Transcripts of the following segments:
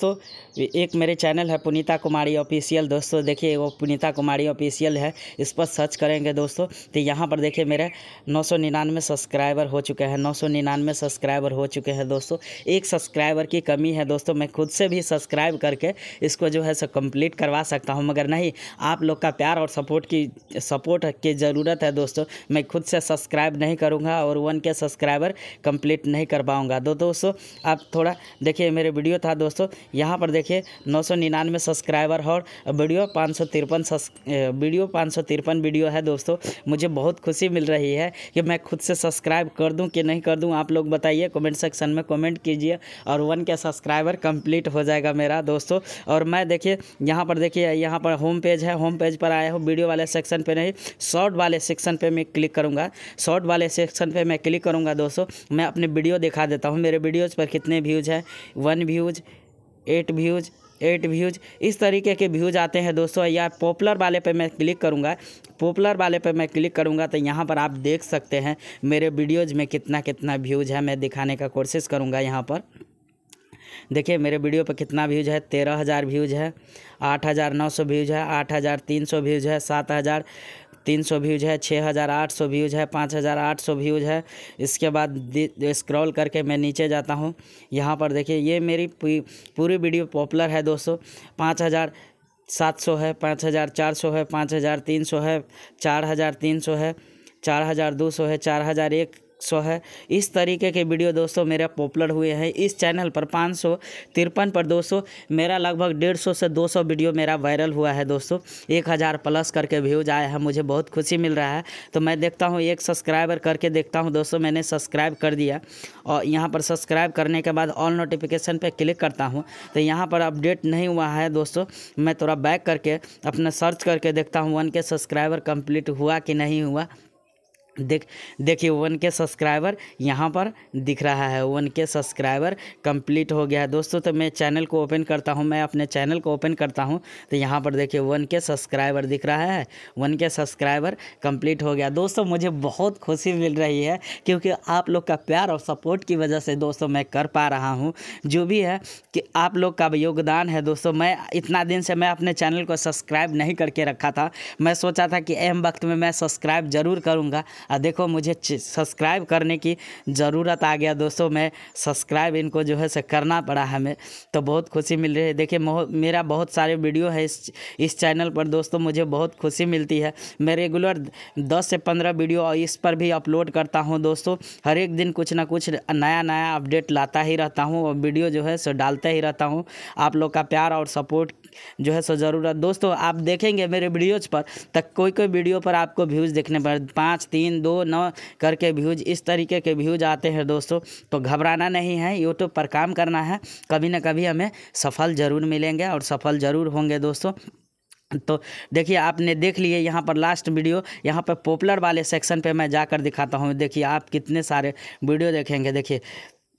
दोस्तों एक मेरे चैनल है पुनीता कुमारी ऑफिशियल दोस्तों देखिए वो पुनीता कुमारी ऑफिशियल है इस पर सर्च करेंगे दोस्तों तो यहाँ पर देखिए मेरे नौ सौ निन्यानवे सब्सक्राइबर हो चुके हैं नौ सौ निन्यानवे सब्सक्राइबर हो चुके हैं दोस्तों एक सब्सक्राइबर की कमी है दोस्तों मैं खुद से भी सब्सक्राइब करके इसको जो है सो कम्प्लीट करवा सकता हूँ मगर नहीं आप लोग का प्यार और सपोर्ट की सपोर्ट की ज़रूरत है दोस्तों मैं खुद से सब्सक्राइब नहीं करूँगा और वन के सब्सक्राइबर कम्प्लीट नहीं कर पाऊँगा तो दोस्तों आप थोड़ा देखिए मेरे वीडियो था दोस्तों यहाँ पर देखिए नौ सौ निन्यानवे सब्सक्राइबर और वीडियो पाँच सौ तिरपन वीडियो पाँच सौ तिरपन वीडियो है दोस्तों मुझे बहुत खुशी मिल रही है कि मैं खुद से सब्सक्राइब कर दूँ कि नहीं कर दूँ आप लोग बताइए कमेंट सेक्शन में कमेंट कीजिए और वन के सब्सक्राइबर कंप्लीट हो जाएगा मेरा दोस्तों और मैं देखिए यहाँ पर देखिए यहाँ पर होम पेज है होम पेज पर आया हूँ वीडियो वाले सेक्शन पर नहीं शॉर्ट वाले सेक्शन पर मैं क्लिक करूँगा शॉर्ट वाले सेक्शन पर मैं क्लिक करूँगा दोस्तों मैं अपने वीडियो दिखा देता हूँ मेरे वीडियोज़ पर कितने व्यूज़ हैं one views eight views eight views इस तरीके के व्यूज़ आते हैं दोस्तों या पॉपुलर वाले पे मैं क्लिक करूँगा पॉपुलर वाले पे मैं क्लिक करूँगा तो यहाँ पर आप देख सकते हैं मेरे वीडियोज़ में कितना कितना व्यूज़ है मैं दिखाने का कोशिश करूँगा यहाँ पर देखिए मेरे वीडियो पर कितना व्यूज़ है तेरह हज़ार व्यूज़ है आठ हज़ार नौ सौ व्यूज़ है आठ हज़ार तीन सौ व्यूज़ है सात हज़ार तीन सौ व्यूज है छः हज़ार आठ सौ व्यूज है पाँच हज़ार आठ सौ व्यूज है इसके बाद स्क्रॉल करके मैं नीचे जाता हूँ यहाँ पर देखिए ये मेरी पूरी वीडियो पॉपुलर है दोस्तों पाँच हज़ार सात सौ है पाँच हज़ार चार सौ है पाँच हज़ार तीन सौ है चार हज़ार तीन सौ है चार हज़ार दो सौ है चार हज़ार एक सौ है इस तरीके के वीडियो दोस्तों मेरे पॉपुलर हुए हैं इस चैनल पर पाँच सौ तिरपन पर दोस्तों मेरा लगभग डेढ़ सौ से दो सौ वीडियो मेरा वायरल हुआ है दोस्तों एक हज़ार प्लस करके व्यूज आया है मुझे बहुत खुशी मिल रहा है तो मैं देखता हूँ एक सब्सक्राइबर करके देखता हूँ दोस्तों मैंने सब्सक्राइब कर दिया और यहाँ पर सब्सक्राइब करने के बाद ऑल नोटिफिकेशन पर क्लिक करता हूँ तो यहाँ पर अपडेट नहीं हुआ है दोस्तों मैं थोड़ा बैक करके अपना सर्च करके देखता हूँ वन के सब्सक्राइबर कंप्लीट हुआ कि नहीं हुआ देख देखिए वन के सब्सक्राइबर यहाँ पर दिख रहा है वन के सब्सक्राइबर कंप्लीट हो गया है दोस्तों तो मैं चैनल को ओपन करता हूँ मैं अपने चैनल को ओपन करता हूँ तो यहाँ पर देखिए वन के सब्सक्राइबर दिख रहा है वन के सब्सक्राइबर कंप्लीट हो गया दोस्तों मुझे बहुत खुशी मिल रही है क्योंकि आप लोग का प्यार और सपोर्ट की वजह से दोस्तों मैं कर पा रहा हूँ जो भी है कि आप लोग का योगदान है दोस्तों मैं इतना दिन से मैं अपने चैनल को सब्सक्राइब नहीं करके रखा था मैं सोचा था कि अहम वक्त में मैं सब्सक्राइब ज़रूर करूँगा देखो मुझे सब्सक्राइब करने की ज़रूरत आ गया दोस्तों मैं सब्सक्राइब इनको जो है से करना पड़ा हमें तो बहुत खुशी मिल रही है देखिए मेरा बहुत सारे वीडियो है इस इस चैनल पर दोस्तों मुझे बहुत खुशी मिलती है मैं रेगुलर दस से पंद्रह वीडियो इस पर भी अपलोड करता हूँ दोस्तों हर एक दिन कुछ ना कुछ नया नया अपडेट लाता ही रहता हूँ और वीडियो जो है सो डालता ही रहता हूँ आप लोग का प्यार और सपोर्ट जो है सो ज़रूरत दोस्तों आप देखेंगे मेरे वीडियोज़ पर तक कोई कोई वीडियो पर आपको व्यूज़ देखने पर पाँच तीन तीन दो नौ करके व्यूज इस तरीके के व्यूज आते हैं दोस्तों तो घबराना नहीं है यूट्यूब पर काम करना है कभी ना कभी हमें सफल ज़रूर मिलेंगे और सफल ज़रूर होंगे दोस्तों तो देखिए आपने देख लिए यहाँ पर लास्ट वीडियो यहाँ पर पॉपुलर वाले सेक्शन पे मैं जाकर दिखाता हूँ देखिए आप कितने सारे वीडियो देखेंगे देखिए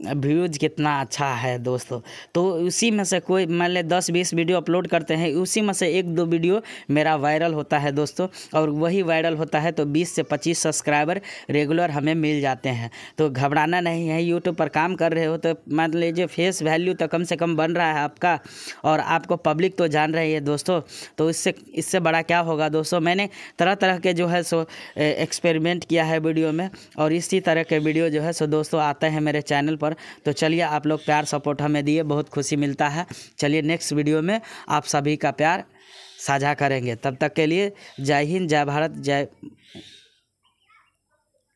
व्यूज़ कितना अच्छा है दोस्तों तो उसी में से कोई मान लें दस बीस वीडियो अपलोड करते हैं उसी में से एक दो वीडियो मेरा वायरल होता है दोस्तों और वही वायरल होता है तो बीस से पच्चीस सब्सक्राइबर रेगुलर हमें मिल जाते हैं तो घबराना नहीं है यूट्यूब पर काम कर रहे हो तो मान लीजिए फेस वैल्यू तो कम से कम बन रहा है आपका और आपको पब्लिक तो जान रही है दोस्तों तो इससे इससे बड़ा क्या होगा दोस्तों मैंने तरह तरह के जो है सो एक्सपेरिमेंट किया है वीडियो में और इसी तरह के वीडियो जो है सो दोस्तों आते हैं मेरे चैनल पर पर तो चलिए आप लोग प्यार सपोर्ट हमें दिए बहुत खुशी मिलता है चलिए नेक्स्ट वीडियो में आप सभी का प्यार साझा करेंगे तब तक के लिए जय हिंद जय भारत जय